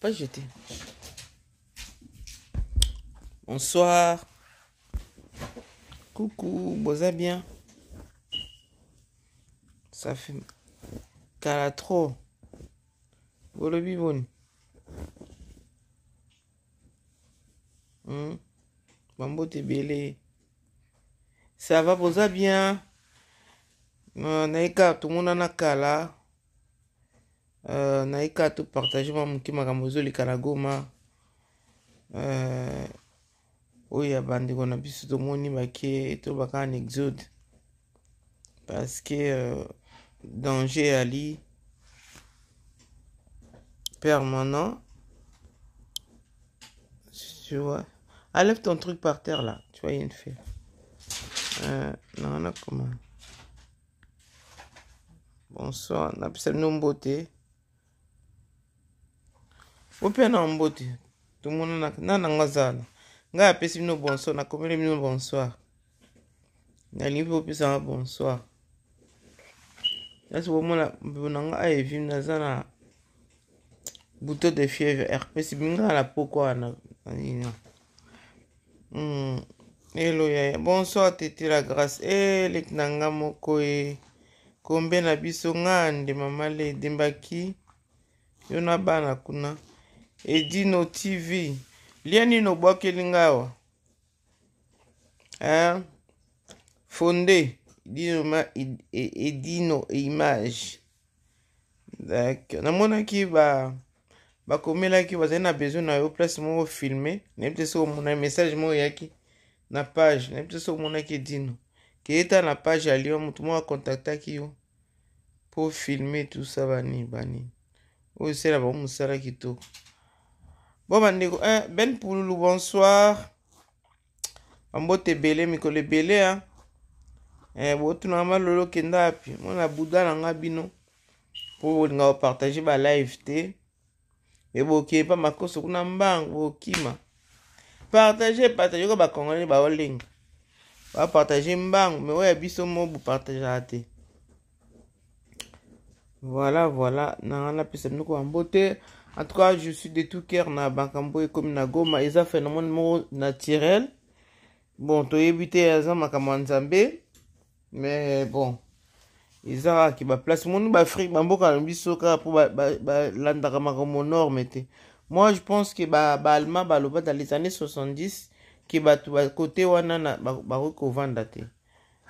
Pas jeter. Bonsoir. Coucou, bosa bien. Ça fait Calatro. trop. Bolobi bon. Hum. Bambo te belé. Ça va bosa bien. Euh, Naika tout le monde en a là euh, nayika partager mon moke le kanagoma oui goma euh, a ya bandeko na moni tomoni bake tolobaka en exode parce que euh, danger ali permanent tu vois enlève ton truc par terre là tu vois il y a une fille euh, non non comment bonsoir napesa bino beauté. ope na mbote tomonana na nango azala ngai apesi bino bonsoir nakomeli bino bonsoir nalingi mpe kopesanga bonsoir nyonso bomona mpepo na nga ayevi naza na bouteau de fièvre rps bingaka na poko wana nanina hmm. eloya eh, eh, bonsoir tete la grâce eleki eh, na nga moko e kombe na biso nga nde mama le edembaki yo na bana kuna edino tv lia nini obwakeli ngai awa hein? fonde edino, e, edino image d'accord namonaki ba bakomelaki bazali na besoin na yo place moko filme nayebi te soki omona message moko eyaki na page nayebi te soki omonaki edino keye ta na page ya lion motu moko akontaktaki yo mpo filme tusa banini banini oyo esala bango mosala kitoko bon bandeko ben pululu bonsoir bambote ebele mikolo ebele a botunaka malolo okenda api mona buda na nga bino mpo bolinga kopartage balive te me bokee mpa makoso kuna mbango bokima partage partage oka bakongolani baolenga bapartage mbango me oyo biso mo bopartagaka ah, te voilà voilà nanga napesa binoko bambo te en tout cas je suis de tout cœur na makambo ekomi na goma eza phénomène moko naturel bon toyebi te eza makambo ya nzambe mais bon ezalaka ke baplace moni baafrike bamboka na biso kaka mpo balandaka makambo norme te moi je pense ke baallemad baloba dans les années 70 ke bato bakote wana bakoki kovanda te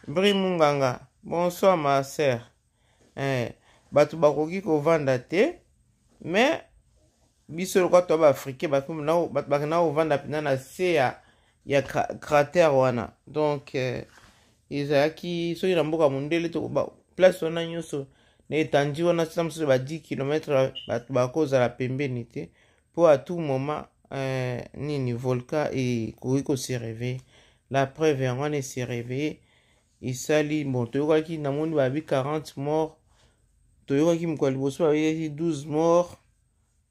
bri munganga bonsoir ma sœur eh, bato bakoki kovanda te mais biso lokwa to baafricain bakendaka na kovanda mpena na se ya ya cratere wana donk euh, ezalaki soki na mboka mondele place wana nyonso na etandi wana sina mosusu ba 10 kilometre bato bakozala pembeni te mpo a tout moment euh, nini volcan e, ekoki kose réveille la preuve yango wana ese réveille esali bon toyokaki namoni babi 40 mort toyokaki moko ya liboso babekaki 12 mort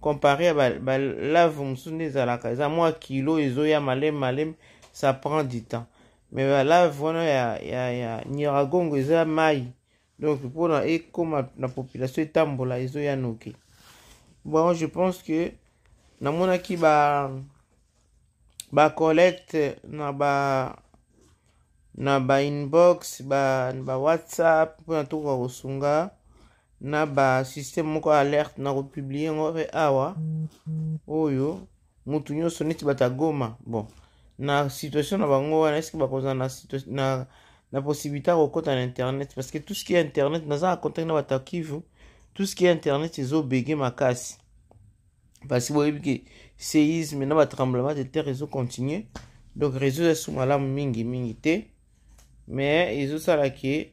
comparé à balave mosusu nde ezalaka eza mwa kilo ezoya maleme maleme ça prend du temps me balave wana ya, ya, ya nyiragongo eza mai donc mpona ekóma na population etambola ezoya noke bon je pense que namonaki ba bacollecte na ba na bainbox ba, na bawhatsapp mpona tokoka kosunga ba na ba systeme moko alerte na republier yango re awa oyo mutu nyonso neti bato bon na situation na bango wana eske bakozala na, na, na possibilité ya kokɔta na internet parce que tout ce qui est internet naza na contact na bato ya tout ce qui est internet ezobege makasi parce boyebi ke séisme na batremblement de terre continué donc réseau mingi mingi te mais la ke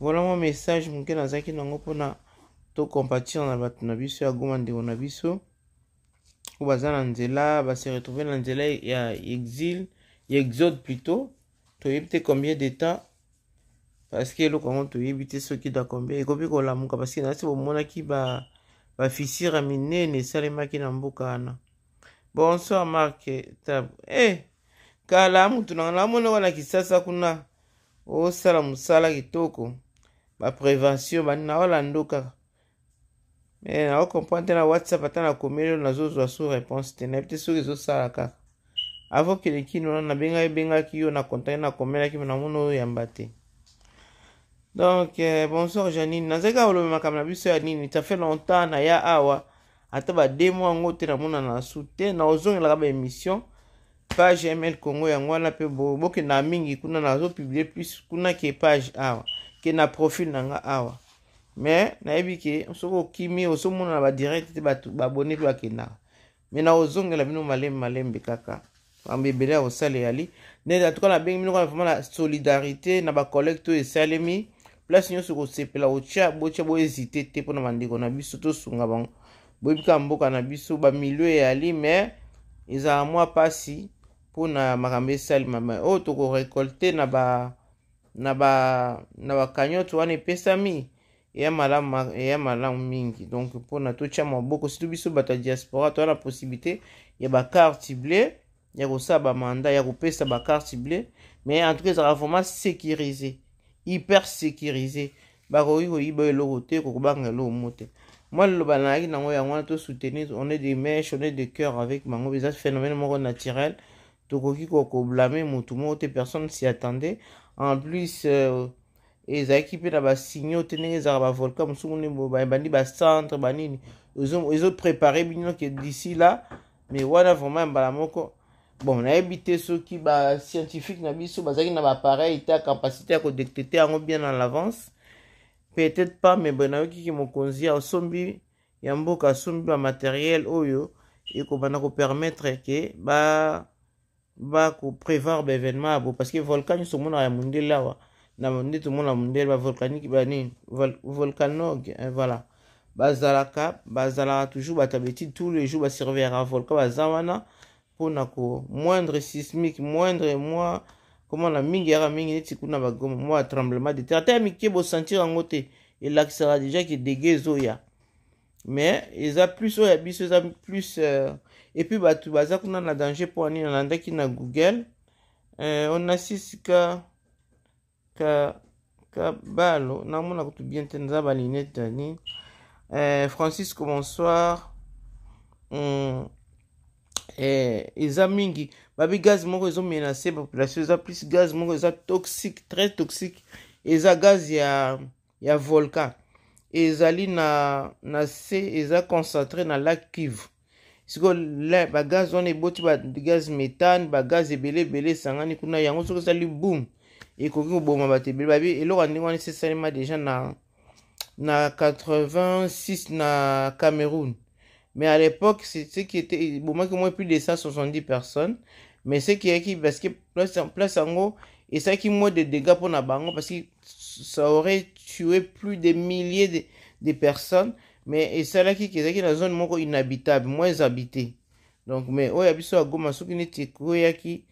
voilà mwa message moke nazalaki nango mpona tocompatir na bato na biso ya goma ndeko na biso oyo baza na nzela base retrouve na nzela ya exil ya exode plutôt toyebi te combien de temps parceke eloko yango toyebi te soki da combien ekomi kolamuka parceke nasi bomonaki bafisire ya minene esalemaki na mboka wana bonsoir mark tab e kala mutu nanga namoni olakisasa kuna osala mosala kitoko Ma prévention, naolanda kaka me naokomprendre te na eh, whatsapp ata na oyo nazozwa so réponse te je avo benga benga yo na na nakomelaki me yambate. donc eh, bonsoir janine Nazega kaka Je na biso ya ça fait longtemps ya awa ata mois, yango te namona na na la ba émission. page ml congo yango wana mpe na mingi kuna publié plus kuna ke page awa ke na profil na nga awa me nayebi ke soki okimi ozomonana badirect te bato babone mpe bakendaka me na ozongela bino malembe malembe kaka makambo ebele ya kosalela yali nde atuka nabengi bino kona vraimen na solidarité na bacollecte oyo esalemi place nyonso kosepela otya botya boezite te mpona bandeko na biso tosunga bango boyebika mboka na biso bamilio eyali me ezala mwa mpasi mpona makambo esalema me oyo tokorekolte na ba na pas na bakagnote pesa mi ya malamu ya malamu mingi donc pour mpona beaucoup maboko tu biso bato ya diaspora as la possibilité ya bacarte cible ya ba bamanda ya kopesa bacarte ble mais en tout cas ezalaka vraiment sécurisé hyper sécurisé bakoki koyiba eloko te kokobanga eloko mo mote moi le liloba nayaki nango ngwana to soutenir on est des mèches on est des cœurs avec mango eza phénomène moko naturel tokoki kokoblame motu tout te personne s'y attendait en plus ezalaki mpe na basinyo te ndenge ezalaka bavolkan mosusu bandi bacentre banini ezoprépare bino que d'ici là mais voilà vraiment bah, la moko bon nayebi te soki bascientifique na biso bazalaki na était à capacité à détecter en bien en l'avance peut-être pas mais bo nayokiki mokonzi matériel ya mboka et qu'on oyo nous permettre que ba ba prévoir Parce événement ya bo volcan nyonso omonaka ya la awa na bah, volcanique là. Les volcans là. voilà volcans bah, bah, toujours Les volcans tous les jours basurveillaka volcan moindre sismique moindre moi comment mingi yaka mingi a kuna bagoma moi tremblement de terre sentir et là déjà ils eza plus oyo ya ils ont plus uh, epuis bato qu'on kuna na danger pour mpo wani nalandaki na google euh, on uh, que sisi ka ka kabalo namona tout bien te naza balinete ani uh, francisco bonsoir mm, hum. eh, eza mingi bah, les gaz moko ezomenase population ont plus gaz ils ont toxique très toxique eza gaz ya ya volcan ezali na, na se eza concentré na lac kivu bagages gaz wana eboti bagaz métane bagaz ebele ebele esangani kuna yango soki lui boum ekoki koboma bato ebele babi eloko ya ndenge wana esi deja na na 86 na cameroun mais à l'époque c'est ce qui était au moins plus de 170 personnes mais ce qui est qui parce que place yango qui moins de dégâts na bango parce que ça aurait tué plus de milliers de, personnes mais c'est là est dans une zone moins inhabitable moins habitée. donc mais y a biso ya qui soki neti ekoyaki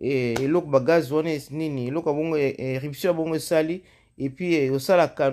eloko bagaz wana nini eloko bongo Et puis, bongo esali epuis osala kano